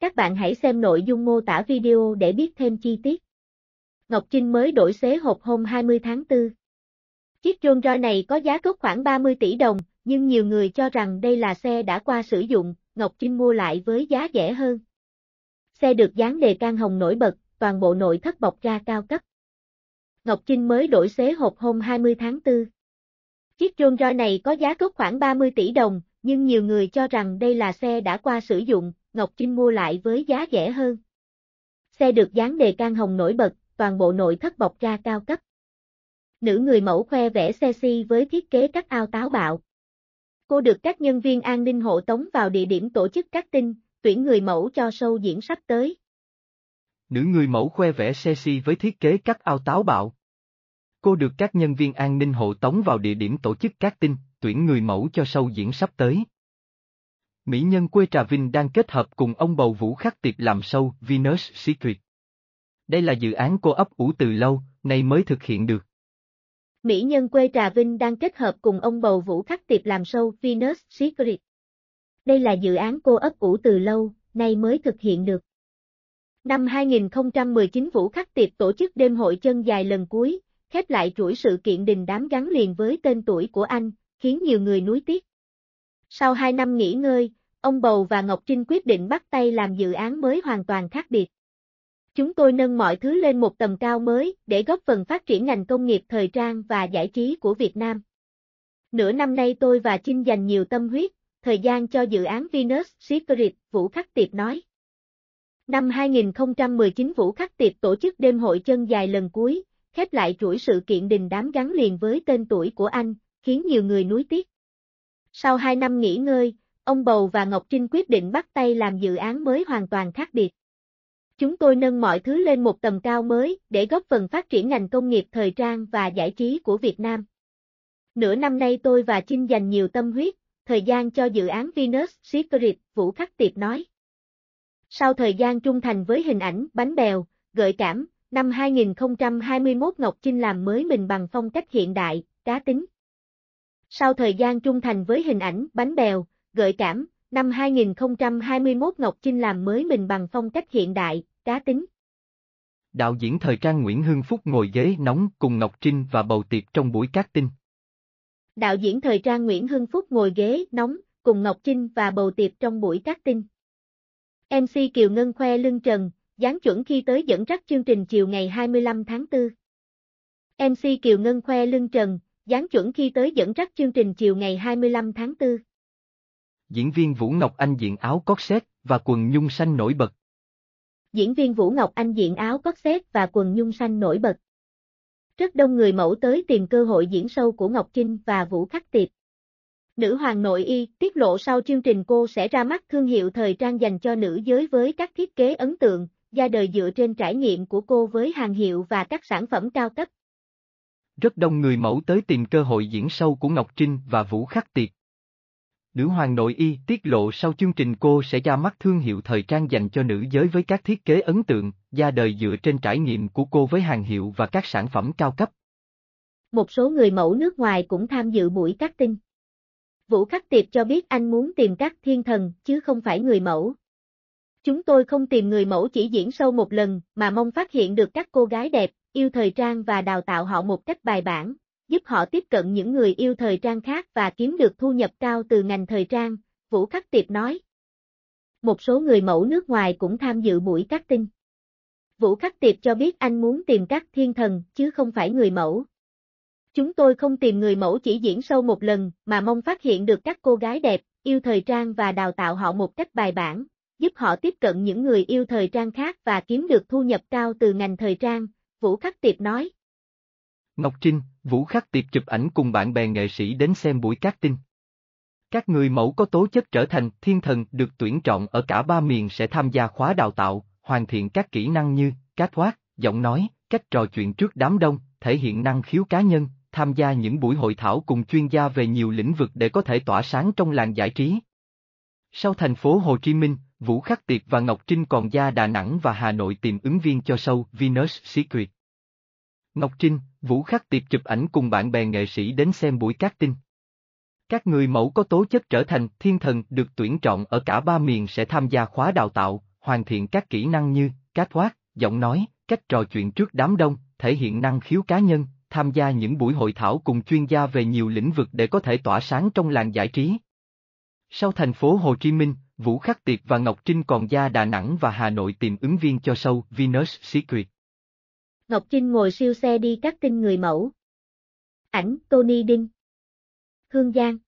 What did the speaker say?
Các bạn hãy xem nội dung mô tả video để biết thêm chi tiết. Ngọc Trinh mới đổi xế hộp hôm 20 tháng 4. Chiếc Rolls Royce này có giá gốc khoảng 30 tỷ đồng, nhưng nhiều người cho rằng đây là xe đã qua sử dụng, Ngọc Trinh mua lại với giá rẻ hơn. Xe được dán đề can hồng nổi bật, toàn bộ nội thất bọc ra cao cấp. Ngọc Trinh mới đổi xế hộp hôm 20 tháng 4. Chiếc Rolls Royce này có giá gốc khoảng 30 tỷ đồng, nhưng nhiều người cho rằng đây là xe đã qua sử dụng, Ngọc Trinh mua lại với giá rẻ hơn. Xe được dán đề can hồng nổi bật, toàn bộ nội thất bọc ra cao cấp. Nữ người mẫu khoe vẽ sexy với thiết kế các ao táo bạo. Cô được các nhân viên an ninh hộ tống vào địa điểm tổ chức các tinh, tuyển người mẫu cho show diễn sắp tới. Nữ người mẫu khoe vẽ sexy với thiết kế các ao táo bạo. Cô được các nhân viên an ninh hộ tống vào địa điểm tổ chức các tinh, tuyển người mẫu cho show diễn sắp tới. Mỹ nhân quê Trà Vinh đang kết hợp cùng ông bầu Vũ Khắc Tiệp làm sâu Venus Secret. Đây là dự án cô ấp ủ từ lâu, nay mới thực hiện được. Mỹ nhân quê Trà Vinh đang kết hợp cùng ông bầu Vũ Khắc Tiệp làm sâu Venus Secret. Đây là dự án cô ấp ủ từ lâu, nay mới thực hiện được. Năm 2019 Vũ Khắc Tiệp tổ chức đêm hội chân dài lần cuối, khép lại chuỗi sự kiện đình đám gắn liền với tên tuổi của anh, khiến nhiều người nuối tiếc. Sau 2 năm nghỉ ngơi, ông Bầu và Ngọc Trinh quyết định bắt tay làm dự án mới hoàn toàn khác biệt. Chúng tôi nâng mọi thứ lên một tầm cao mới để góp phần phát triển ngành công nghiệp thời trang và giải trí của Việt Nam. Nửa năm nay tôi và Trinh dành nhiều tâm huyết, thời gian cho dự án Venus Secret, Vũ Khắc Tiệp nói. Năm 2019 Vũ Khắc Tiệp tổ chức đêm hội chân dài lần cuối, khép lại chuỗi sự kiện đình đám gắn liền với tên tuổi của anh, khiến nhiều người nuối tiếc. Sau 2 năm nghỉ ngơi, ông Bầu và Ngọc Trinh quyết định bắt tay làm dự án mới hoàn toàn khác biệt. Chúng tôi nâng mọi thứ lên một tầm cao mới để góp phần phát triển ngành công nghiệp thời trang và giải trí của Việt Nam. Nửa năm nay tôi và Trinh dành nhiều tâm huyết, thời gian cho dự án Venus Secret, Vũ Khắc Tiệp nói. Sau thời gian trung thành với hình ảnh, bánh bèo, gợi cảm, năm 2021 Ngọc Trinh làm mới mình bằng phong cách hiện đại, cá tính. Sau thời gian trung thành với hình ảnh, bánh bèo, gợi cảm, năm 2021 Ngọc Trinh làm mới mình bằng phong cách hiện đại, cá tính. Đạo diễn thời trang Nguyễn Hương Phúc ngồi ghế nóng cùng Ngọc Trinh và bầu tiệc trong buổi cát tinh. Đạo diễn thời trang Nguyễn Hưng Phúc ngồi ghế nóng cùng Ngọc Trinh và bầu tiệc trong buổi cát tinh. MC Kiều Ngân khoe lưng trần, dáng chuẩn khi tới dẫn dắt chương trình chiều ngày 25 tháng 4. MC Kiều Ngân khoe lưng trần, dáng chuẩn khi tới dẫn dắt chương trình chiều ngày 25 tháng 4 diễn viên Vũ Ngọc Anh diện áo cót xét và quần nhung xanh nổi bật. Diễn viên Vũ Ngọc Anh diện áo cót xét và quần nhung xanh nổi bật. Rất đông người mẫu tới tìm cơ hội diễn sâu của Ngọc Trinh và Vũ Khắc Tiệp. Nữ hoàng nội y tiết lộ sau chương trình cô sẽ ra mắt thương hiệu thời trang dành cho nữ giới với các thiết kế ấn tượng, ra đời dựa trên trải nghiệm của cô với hàng hiệu và các sản phẩm cao cấp. Rất đông người mẫu tới tìm cơ hội diễn sâu của Ngọc Trinh và Vũ Khắc Tiệp nữ hoàng nội y tiết lộ sau chương trình cô sẽ ra mắt thương hiệu thời trang dành cho nữ giới với các thiết kế ấn tượng, ra đời dựa trên trải nghiệm của cô với hàng hiệu và các sản phẩm cao cấp. Một số người mẫu nước ngoài cũng tham dự buổi cắt tinh. Vũ Khắc Tiệp cho biết anh muốn tìm các thiên thần, chứ không phải người mẫu. Chúng tôi không tìm người mẫu chỉ diễn sâu một lần, mà mong phát hiện được các cô gái đẹp, yêu thời trang và đào tạo họ một cách bài bản, giúp họ tiếp cận những người yêu thời trang khác và kiếm được thu nhập cao từ ngành thời trang, Vũ Khắc Tiệp nói. Một số người mẫu nước ngoài cũng tham dự buổi cắt tinh. Vũ Khắc Tiệp cho biết anh muốn tìm các thiên thần, chứ không phải người mẫu. Chúng tôi không tìm người mẫu chỉ diễn sâu một lần, mà mong phát hiện được các cô gái đẹp, yêu thời trang và đào tạo họ một cách bài bản, giúp họ tiếp cận những người yêu thời trang khác và kiếm được thu nhập cao từ ngành thời trang, Vũ Khắc Tiệp nói. Ngọc Trinh, Vũ Khắc Tiệp chụp ảnh cùng bạn bè nghệ sĩ đến xem buổi cát tinh. Các người mẫu có tố chất trở thành thiên thần được tuyển chọn ở cả ba miền sẽ tham gia khóa đào tạo, hoàn thiện các kỹ năng như cá thoát, giọng nói, cách trò chuyện trước đám đông, thể hiện năng khiếu cá nhân, tham gia những buổi hội thảo cùng chuyên gia về nhiều lĩnh vực để có thể tỏa sáng trong làng giải trí. Sau thành phố Hồ Chí Minh, Vũ Khắc Tiệp và Ngọc Trinh còn ra Đà Nẵng và Hà Nội tìm ứng viên cho show Venus Secret. Ngọc Trinh, Vũ Khắc Tiệp chụp ảnh cùng bạn bè nghệ sĩ đến xem buổi cát tinh. Các người mẫu có tố chất trở thành thiên thần được tuyển chọn ở cả ba miền sẽ tham gia khóa đào tạo, hoàn thiện các kỹ năng như cách thoát, giọng nói, cách trò chuyện trước đám đông, thể hiện năng khiếu cá nhân, tham gia những buổi hội thảo cùng chuyên gia về nhiều lĩnh vực để có thể tỏa sáng trong làng giải trí. Sau thành phố Hồ Chí Minh, Vũ Khắc Tiệp và Ngọc Trinh còn ra Đà Nẵng và Hà Nội tìm ứng viên cho show Venus Secret. Ngọc Trinh ngồi siêu xe đi cắt tinh người mẫu. Ảnh Tony Đinh Hương Giang